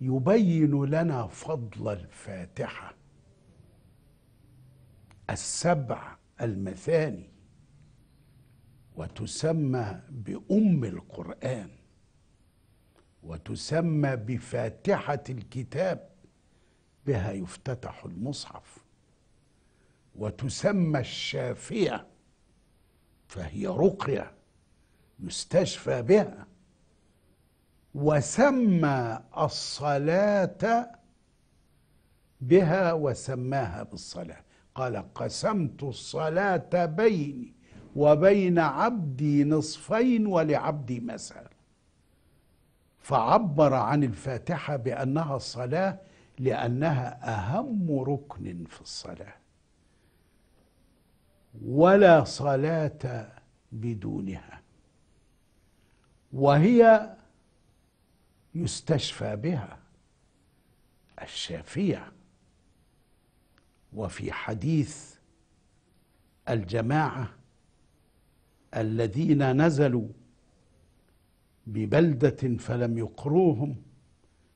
يبين لنا فضل الفاتحه السبع المثاني وتسمى بام القران وتسمى بفاتحه الكتاب بها يفتتح المصحف وتسمى الشافيه فهي رقيه يستشفى بها وسمى الصلاه بها وسماها بالصلاه قال قسمت الصلاه بيني وبين عبدي نصفين ولعبدي مثل فعبر عن الفاتحه بانها الصلاه لانها اهم ركن في الصلاه ولا صلاه بدونها وهي يستشفى بها الشافيه وفي حديث الجماعه الذين نزلوا ببلده فلم يقروهم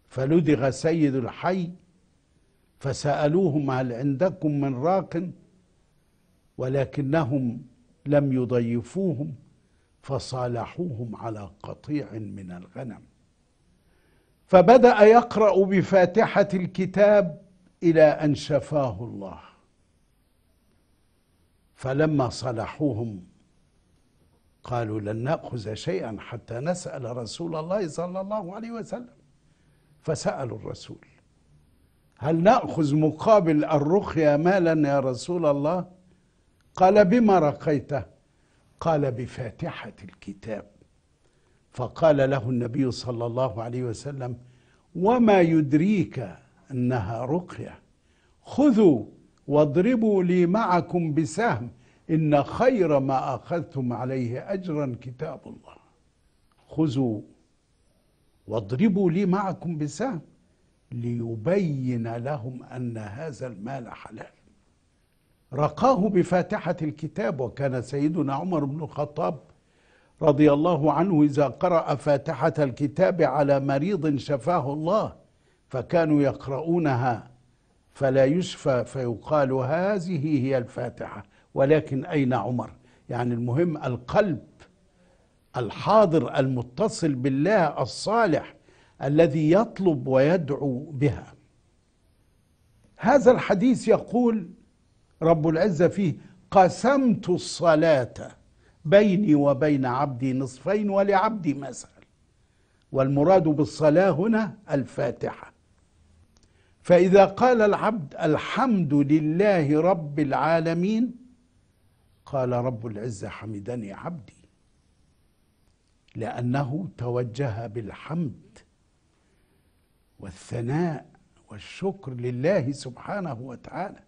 فلدغ سيد الحي فسالوهم هل عندكم من راق ولكنهم لم يضيفوهم فصالحوهم على قطيع من الغنم فبدا يقرا بفاتحه الكتاب الى ان شفاه الله فلما صلحوهم قالوا لن ناخذ شيئا حتى نسال رسول الله صلى الله عليه وسلم فسالوا الرسول هل ناخذ مقابل الرقيه مالا يا رسول الله قال بما رقيته قال بفاتحه الكتاب فقال له النبي صلى الله عليه وسلم وما يدريك انها رقيه خذوا واضربوا لي معكم بسهم ان خير ما اخذتم عليه اجرا كتاب الله خذوا واضربوا لي معكم بسهم ليبين لهم ان هذا المال حلال رقاه بفاتحه الكتاب وكان سيدنا عمر بن الخطاب رضي الله عنه إذا قرأ فاتحة الكتاب على مريض شفاه الله فكانوا يقرؤونها فلا يشفى فيقال هذه هي الفاتحة ولكن أين عمر يعني المهم القلب الحاضر المتصل بالله الصالح الذي يطلب ويدعو بها هذا الحديث يقول رب العزة فيه قسمت الصلاة بيني وبين عبدي نصفين ولعبدي مثل والمراد بالصلاة هنا الفاتحة فإذا قال العبد الحمد لله رب العالمين قال رب العزة حمدني عبدي لأنه توجه بالحمد والثناء والشكر لله سبحانه وتعالى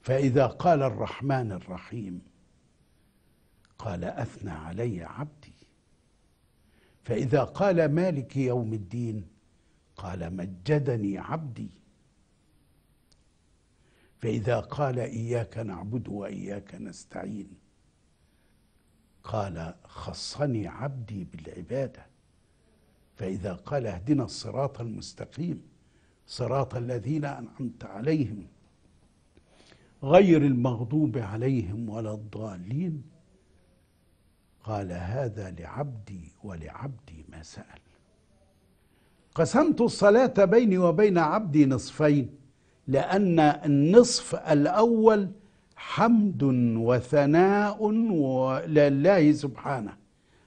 فإذا قال الرحمن الرحيم قال اثنى علي عبدي فاذا قال مالك يوم الدين قال مجدني عبدي فاذا قال اياك نعبد واياك نستعين قال خصني عبدي بالعباده فاذا قال اهدنا الصراط المستقيم صراط الذين انعمت عليهم غير المغضوب عليهم ولا الضالين قال هذا لعبدي ولعبدي ما سأل قسمت الصلاة بيني وبين عبدي نصفين لأن النصف الأول حمد وثناء لله سبحانه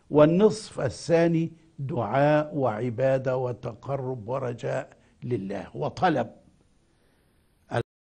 والنصف الثاني دعاء وعبادة وتقرب ورجاء لله وطلب